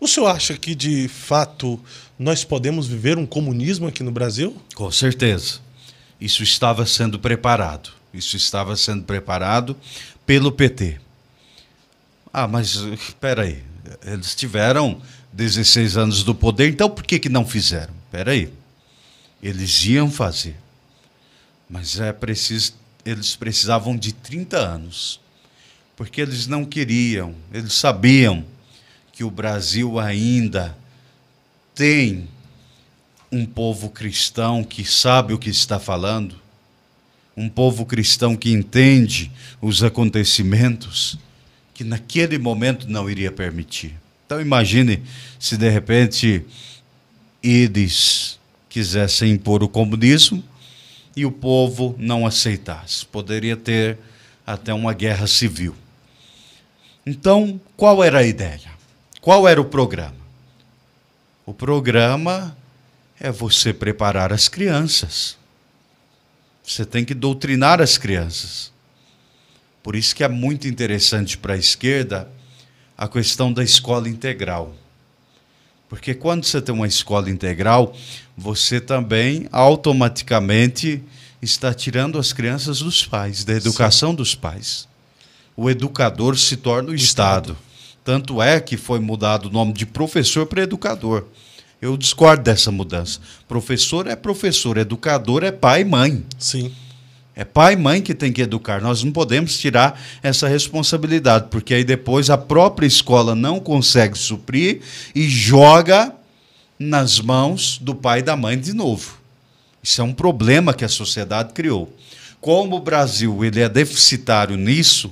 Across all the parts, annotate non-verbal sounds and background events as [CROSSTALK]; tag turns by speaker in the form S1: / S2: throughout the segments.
S1: O senhor acha que, de fato, nós podemos viver um comunismo aqui no Brasil?
S2: Com certeza. Isso estava sendo preparado. Isso estava sendo preparado pelo PT. Ah, mas espera aí. Eles tiveram 16 anos do poder, então por que, que não fizeram? Espera aí. Eles iam fazer. Mas é preciso, eles precisavam de 30 anos. Porque eles não queriam, eles sabiam que o Brasil ainda tem um povo cristão que sabe o que está falando, um povo cristão que entende os acontecimentos, que naquele momento não iria permitir. Então imagine se de repente eles quisessem impor o comunismo e o povo não aceitasse. Poderia ter até uma guerra civil. Então, qual era a ideia? Qual era o programa? O programa é você preparar as crianças. Você tem que doutrinar as crianças. Por isso que é muito interessante para a esquerda a questão da escola integral. Porque quando você tem uma escola integral, você também automaticamente está tirando as crianças dos pais, da educação Sim. dos pais. O educador se torna o, o Estado. Estado. Tanto é que foi mudado o nome de professor para educador. Eu discordo dessa mudança. Professor é professor, educador é pai e mãe. Sim. É pai e mãe que tem que educar. Nós não podemos tirar essa responsabilidade, porque aí depois a própria escola não consegue suprir e joga nas mãos do pai e da mãe de novo. Isso é um problema que a sociedade criou. Como o Brasil ele é deficitário nisso,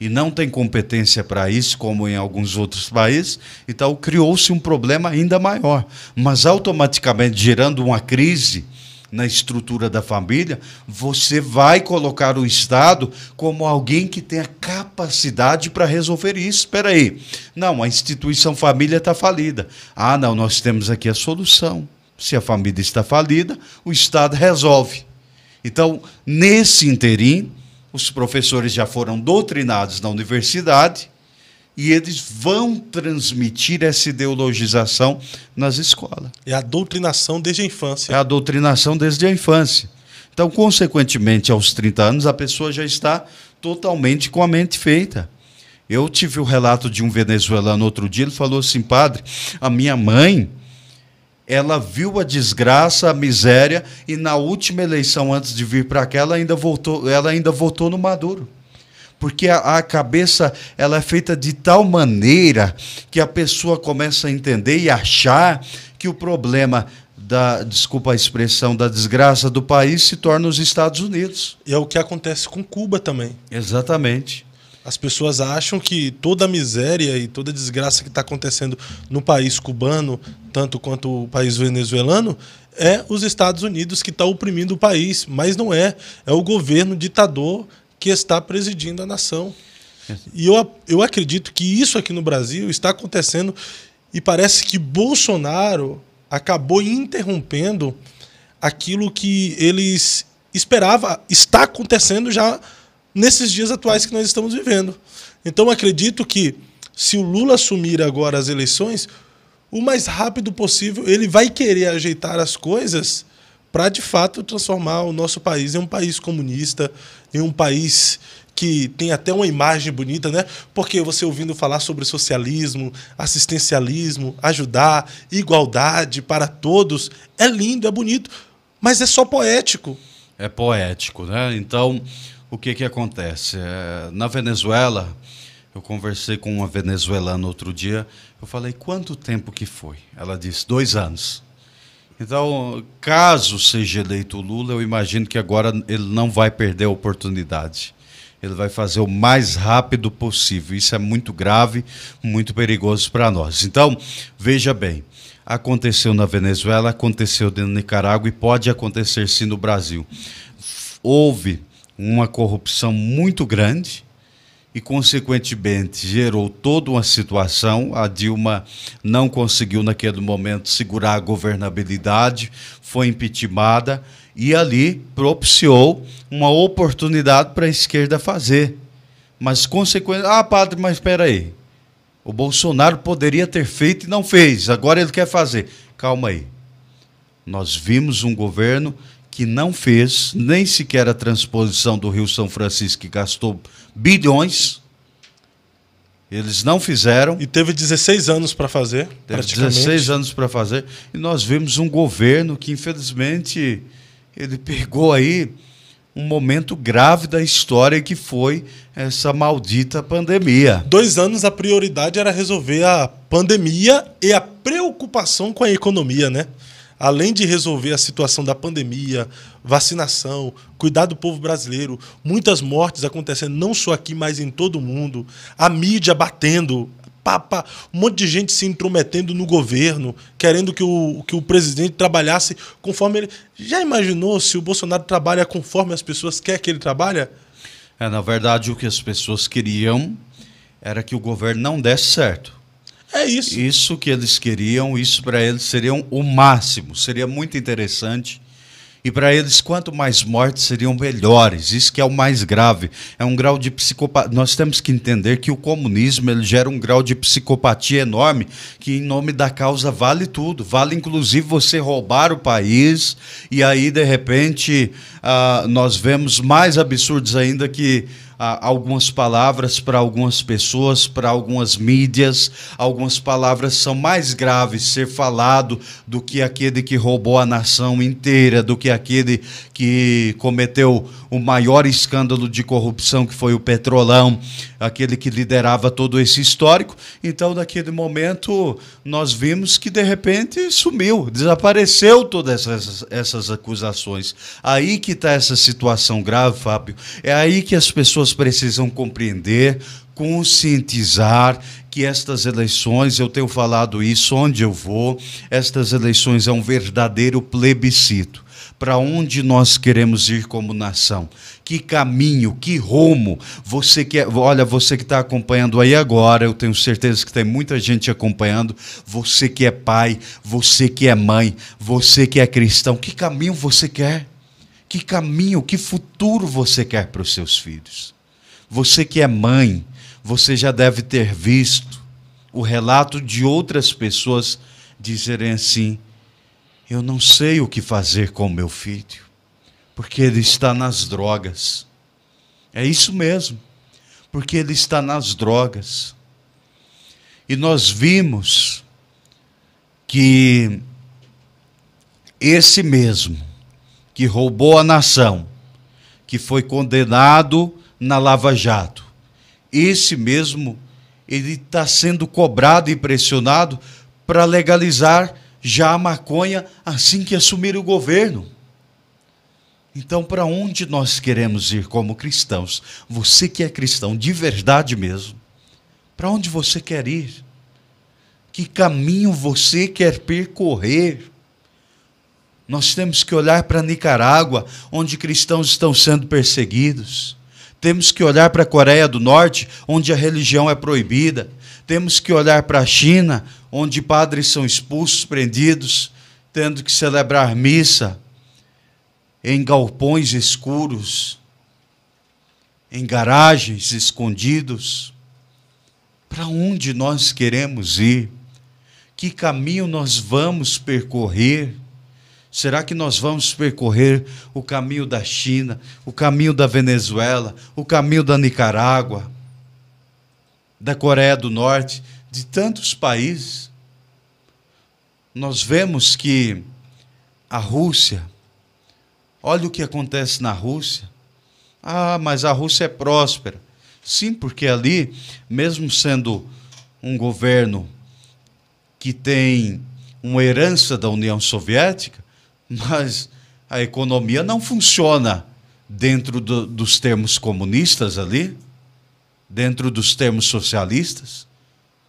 S2: e não tem competência para isso, como em alguns outros países, então criou-se um problema ainda maior. Mas automaticamente, gerando uma crise na estrutura da família, você vai colocar o Estado como alguém que tem a capacidade para resolver isso. Espera aí. Não, a instituição família está falida. Ah, não, nós temos aqui a solução. Se a família está falida, o Estado resolve. Então, nesse interim, os professores já foram doutrinados na universidade e eles vão transmitir essa ideologização nas escolas.
S1: É a doutrinação desde a infância. É a
S2: doutrinação desde a infância. Então, consequentemente, aos 30 anos, a pessoa já está totalmente com a mente feita. Eu tive o relato de um venezuelano outro dia, ele falou assim: padre, a minha mãe ela viu a desgraça, a miséria e na última eleição antes de vir para cá, ela ainda votou, ela ainda votou no Maduro. Porque a, a, cabeça ela é feita de tal maneira que a pessoa começa a entender e achar que o problema da, desculpa a expressão,
S1: da desgraça do país se torna os Estados Unidos. E é o que acontece com Cuba também. Exatamente. As pessoas acham que toda a miséria e toda a desgraça que está acontecendo no país cubano, tanto quanto o país venezuelano, é os Estados Unidos que está oprimindo o país, mas não é. É o governo ditador que está presidindo a nação. E eu, eu acredito que isso aqui no Brasil está acontecendo e parece que Bolsonaro acabou interrompendo aquilo que eles esperava está acontecendo já nesses dias atuais que nós estamos vivendo. Então acredito que se o Lula assumir agora as eleições, o mais rápido possível ele vai querer ajeitar as coisas para de fato transformar o nosso país em um país comunista, em um país que tem até uma imagem bonita, né? Porque você ouvindo falar sobre socialismo, assistencialismo, ajudar, igualdade para todos, é lindo, é bonito, mas é só poético.
S2: É poético, né? Então, o que, que acontece? É, na Venezuela, eu conversei com uma venezuelana outro dia, eu falei, quanto tempo que foi? Ela disse, dois anos. Então, caso seja eleito o Lula, eu imagino que agora ele não vai perder a oportunidade. Ele vai fazer o mais rápido possível. Isso é muito grave, muito perigoso para nós. Então, veja bem: aconteceu na Venezuela, aconteceu no Nicarágua e pode acontecer sim no Brasil. Houve uma corrupção muito grande e, consequentemente, gerou toda uma situação. A Dilma não conseguiu, naquele momento, segurar a governabilidade, foi impeachmentada e ali propiciou uma oportunidade para a esquerda fazer. Mas, consequentemente. Ah, padre, mas espera aí. O Bolsonaro poderia ter feito e não fez. Agora ele quer fazer. Calma aí. Nós vimos um governo que não fez nem sequer a transposição do Rio São Francisco, que gastou bilhões. Eles não fizeram. E teve 16 anos para fazer. Teve 16 anos para fazer. E nós vimos um governo que, infelizmente, ele pegou aí um momento grave da história que foi
S1: essa maldita pandemia. Dois anos a prioridade era resolver a pandemia e a preocupação com a economia, né? além de resolver a situação da pandemia, vacinação, cuidar do povo brasileiro, muitas mortes acontecendo não só aqui, mas em todo o mundo, a mídia batendo, papa, um monte de gente se intrometendo no governo, querendo que o, que o presidente trabalhasse conforme ele. Já imaginou se o Bolsonaro trabalha conforme as pessoas querem que ele trabalhe?
S2: É, na verdade, o que as pessoas queriam era que o governo não desse certo. É isso. Isso que eles queriam, isso para eles seria o máximo, seria muito interessante. E para eles, quanto mais mortes seriam melhores. Isso que é o mais grave. É um grau de psicopatia. Nós temos que entender que o comunismo ele gera um grau de psicopatia enorme, que em nome da causa vale tudo. Vale inclusive você roubar o país. E aí, de repente, uh, nós vemos mais absurdos ainda que algumas palavras para algumas pessoas, para algumas mídias. Algumas palavras são mais graves ser falado do que aquele que roubou a nação inteira, do que aquele que cometeu o maior escândalo de corrupção, que foi o Petrolão, aquele que liderava todo esse histórico. Então, naquele momento, nós vimos que de repente sumiu, desapareceu todas essas, essas acusações. Aí que está essa situação grave, Fábio. É aí que as pessoas pessoas precisam compreender, conscientizar que estas eleições, eu tenho falado isso onde eu vou, estas eleições é um verdadeiro plebiscito. Para onde nós queremos ir como nação? Que caminho, que rumo? Você quer? É, olha, você que está acompanhando aí agora, eu tenho certeza que tem muita gente acompanhando. Você que é pai, você que é mãe, você que é cristão, que caminho você quer? Que caminho, que futuro você quer para os seus filhos? Você que é mãe, você já deve ter visto o relato de outras pessoas dizerem assim: eu não sei o que fazer com meu filho, porque ele está nas drogas. É isso mesmo, porque ele está nas drogas. E nós vimos que esse mesmo que roubou a nação, que foi condenado na Lava Jato. Esse mesmo, ele está sendo cobrado e pressionado para legalizar já a maconha assim que assumir o governo. Então, para onde nós queremos ir como cristãos? Você que é cristão de verdade mesmo, para onde você quer ir? Que caminho você quer percorrer? Nós temos que olhar para Nicarágua, onde cristãos estão sendo perseguidos. Temos que olhar para a Coreia do Norte, onde a religião é proibida. Temos que olhar para a China, onde padres são expulsos, prendidos, tendo que celebrar missa em galpões escuros, em garagens escondidos. Para onde nós queremos ir? Que caminho nós vamos percorrer? Será que nós vamos percorrer o caminho da China, o caminho da Venezuela, o caminho da Nicarágua, da Coreia do Norte, de tantos países? Nós vemos que a Rússia, olha o que acontece na Rússia. Ah, mas a Rússia é próspera. Sim, porque ali, mesmo sendo um governo que tem uma herança da União Soviética, mas a economia não funciona dentro do, dos termos comunistas ali, dentro dos termos socialistas.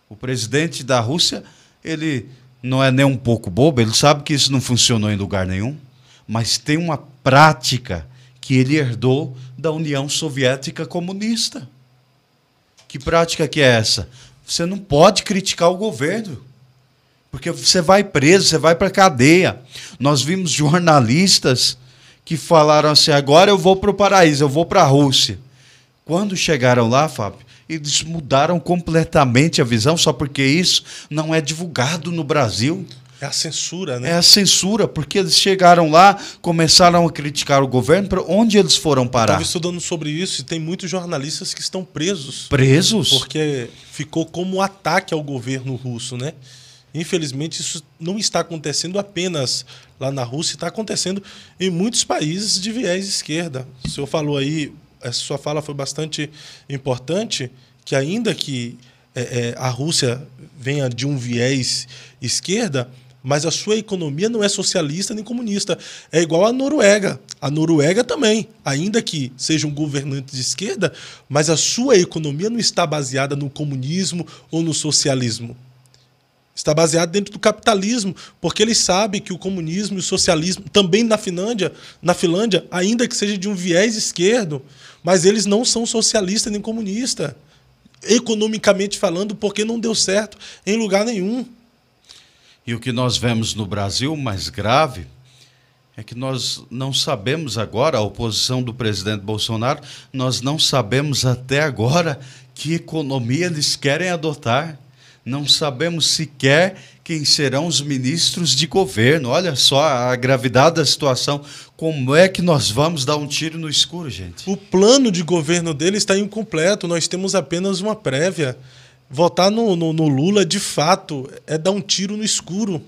S2: O presidente da Rússia, ele não é nem um pouco bobo, ele sabe que isso não funcionou em lugar nenhum, mas tem uma prática que ele herdou da União Soviética Comunista. Que prática que é essa? Você não pode criticar o governo. Porque você vai preso, você vai para cadeia. Nós vimos jornalistas que falaram assim: agora eu vou para o paraíso, eu vou para a Rússia. Quando chegaram lá, Fábio, eles mudaram completamente a visão, só porque isso não é divulgado no Brasil. É a censura, né? É a censura, porque eles chegaram lá, começaram a criticar o governo, para onde eles foram parar? Estava
S1: estudando sobre isso e tem muitos jornalistas que estão presos. Presos? Porque ficou como ataque ao governo russo, né? Infelizmente, isso não está acontecendo apenas lá na Rússia, está acontecendo em muitos países de viés esquerda. O senhor falou aí, a sua fala foi bastante importante, que ainda que é, é, a Rússia venha de um viés esquerda, mas a sua economia não é socialista nem comunista. É igual à Noruega. A Noruega também, ainda que seja um governante de esquerda, mas a sua economia não está baseada no comunismo ou no socialismo. Está baseado dentro do capitalismo, porque ele sabe que o comunismo e o socialismo, também na Finlândia, na Finlândia, ainda que seja de um viés esquerdo, mas eles não são socialistas nem comunistas, economicamente falando, porque não deu certo em lugar nenhum.
S2: E o que nós vemos no Brasil mais grave é que nós não sabemos agora, a oposição do presidente Bolsonaro, nós não sabemos até agora que economia eles querem adotar. Não sabemos sequer quem serão os ministros de governo. Olha só a gravidade da situação.
S1: Como é que nós vamos dar um tiro no escuro, gente? O plano de governo dele está incompleto. Nós temos apenas uma prévia. Votar no, no, no Lula, de fato, é dar um tiro no escuro.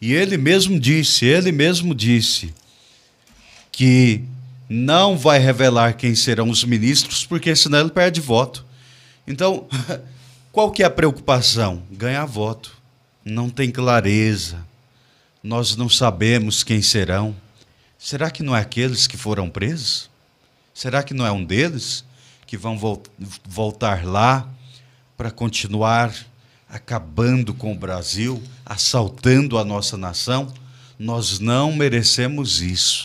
S1: E ele mesmo disse, ele mesmo disse
S2: que não vai revelar quem serão os ministros, porque senão ele perde voto. Então, [LAUGHS] Qual que é a preocupação? Ganhar voto. Não tem clareza. Nós não sabemos quem serão. Será que não é aqueles que foram presos? Será que não é um deles que vão voltar lá para continuar acabando com o Brasil, assaltando a nossa nação? Nós não merecemos isso.